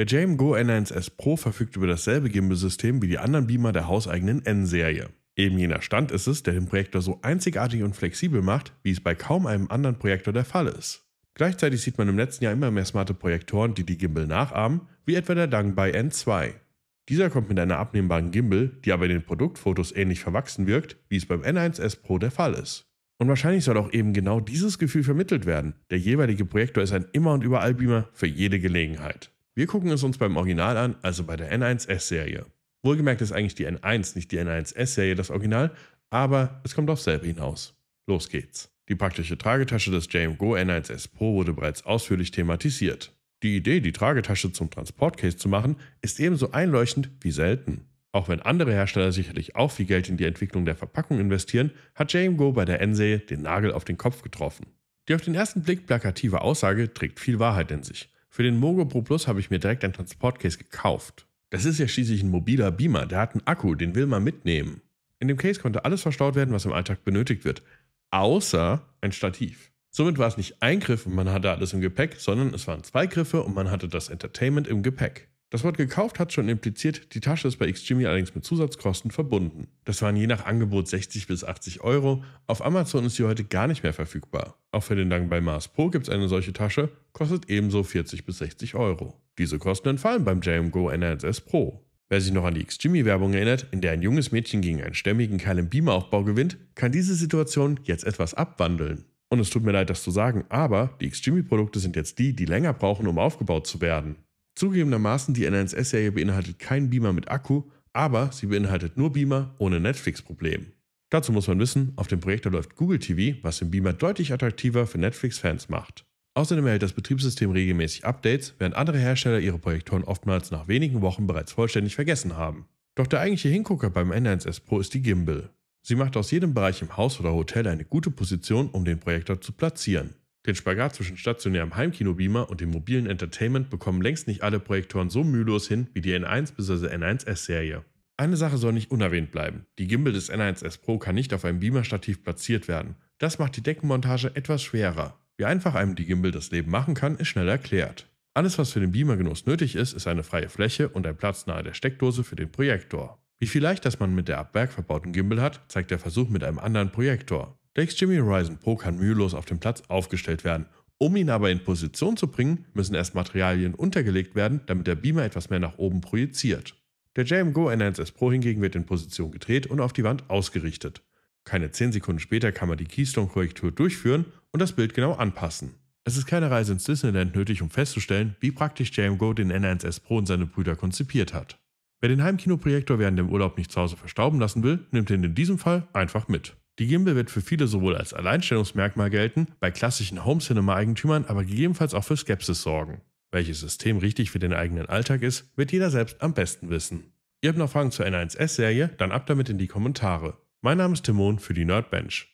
Der JMGO N1S Pro verfügt über dasselbe Gimbal-System wie die anderen Beamer der hauseigenen N-Serie. Eben jener Stand ist es, der den Projektor so einzigartig und flexibel macht, wie es bei kaum einem anderen Projektor der Fall ist. Gleichzeitig sieht man im letzten Jahr immer mehr smarte Projektoren, die die Gimbal nachahmen, wie etwa der Dangbai N2. Dieser kommt mit einer abnehmbaren Gimbal, die aber in den Produktfotos ähnlich verwachsen wirkt, wie es beim N1S Pro der Fall ist. Und wahrscheinlich soll auch eben genau dieses Gefühl vermittelt werden. Der jeweilige Projektor ist ein immer und überall Beamer für jede Gelegenheit. Wir gucken es uns beim Original an, also bei der N1S-Serie. Wohlgemerkt ist eigentlich die N1, nicht die N1S-Serie das Original, aber es kommt aufs selbe hinaus. Los geht's. Die praktische Tragetasche des JMGO N1S Pro wurde bereits ausführlich thematisiert. Die Idee, die Tragetasche zum Transportcase zu machen, ist ebenso einleuchtend wie selten. Auch wenn andere Hersteller sicherlich auch viel Geld in die Entwicklung der Verpackung investieren, hat JMGO bei der N-Serie den Nagel auf den Kopf getroffen. Die auf den ersten Blick plakative Aussage trägt viel Wahrheit in sich. Für den Mogo Pro Plus habe ich mir direkt ein Transportcase gekauft. Das ist ja schließlich ein mobiler Beamer, der hat einen Akku, den will man mitnehmen. In dem Case konnte alles verstaut werden, was im Alltag benötigt wird, außer ein Stativ. Somit war es nicht ein Griff und man hatte alles im Gepäck, sondern es waren zwei Griffe und man hatte das Entertainment im Gepäck. Das Wort gekauft hat schon impliziert, die Tasche ist bei Xjimmy allerdings mit Zusatzkosten verbunden. Das waren je nach Angebot 60 bis 80 Euro. Auf Amazon ist sie heute gar nicht mehr verfügbar. Auch für den Dank bei Mars Pro gibt es eine solche Tasche, kostet ebenso 40 bis 60 Euro. Diese Kosten entfallen beim JMGO NRSS Pro. Wer sich noch an die Xjimmy-Werbung erinnert, in der ein junges Mädchen gegen einen stämmigen Kerl im Beamer-Aufbau gewinnt, kann diese Situation jetzt etwas abwandeln. Und es tut mir leid, das zu sagen, aber die Xjimmy-Produkte sind jetzt die, die länger brauchen, um aufgebaut zu werden. Zugegebenermaßen, die NNS-Serie beinhaltet keinen Beamer mit Akku, aber sie beinhaltet nur Beamer ohne Netflix-Problem. Dazu muss man wissen, auf dem Projektor läuft Google TV, was den Beamer deutlich attraktiver für Netflix-Fans macht. Außerdem erhält das Betriebssystem regelmäßig Updates, während andere Hersteller ihre Projektoren oftmals nach wenigen Wochen bereits vollständig vergessen haben. Doch der eigentliche Hingucker beim N1S Pro ist die Gimbal. Sie macht aus jedem Bereich im Haus oder Hotel eine gute Position, um den Projektor zu platzieren. Den Spagat zwischen stationärem Heimkino-Beamer und dem mobilen Entertainment bekommen längst nicht alle Projektoren so mühelos hin wie die N1 bzw. N1S-Serie. Eine Sache soll nicht unerwähnt bleiben. Die Gimbal des N1S Pro kann nicht auf einem Beamer-Stativ platziert werden. Das macht die Deckenmontage etwas schwerer. Wie einfach einem die Gimbal das Leben machen kann, ist schnell erklärt. Alles, was für den Beamergenuss nötig ist, ist eine freie Fläche und ein Platz nahe der Steckdose für den Projektor. Wie viel leicht das man mit der ab Werk verbauten Gimbal hat, zeigt der Versuch mit einem anderen Projektor. Wächst Jimmy Horizon Pro kann mühelos auf dem Platz aufgestellt werden. Um ihn aber in Position zu bringen, müssen erst Materialien untergelegt werden, damit der Beamer etwas mehr nach oben projiziert. Der JMGO N1S Pro hingegen wird in Position gedreht und auf die Wand ausgerichtet. Keine 10 Sekunden später kann man die Keystone-Korrektur durchführen und das Bild genau anpassen. Es ist keine Reise ins Disneyland nötig, um festzustellen, wie praktisch JMGO den N1S Pro und seine Brüder konzipiert hat. Wer den Heimkinoprojektor während dem Urlaub nicht zu Hause verstauben lassen will, nimmt ihn in diesem Fall einfach mit. Die Gimbal wird für viele sowohl als Alleinstellungsmerkmal gelten, bei klassischen Home-Cinema-Eigentümern aber gegebenenfalls auch für Skepsis sorgen. Welches System richtig für den eigenen Alltag ist, wird jeder selbst am besten wissen. Ihr habt noch Fragen zur N1S-Serie? Dann ab damit in die Kommentare. Mein Name ist Timon für die Nerdbench.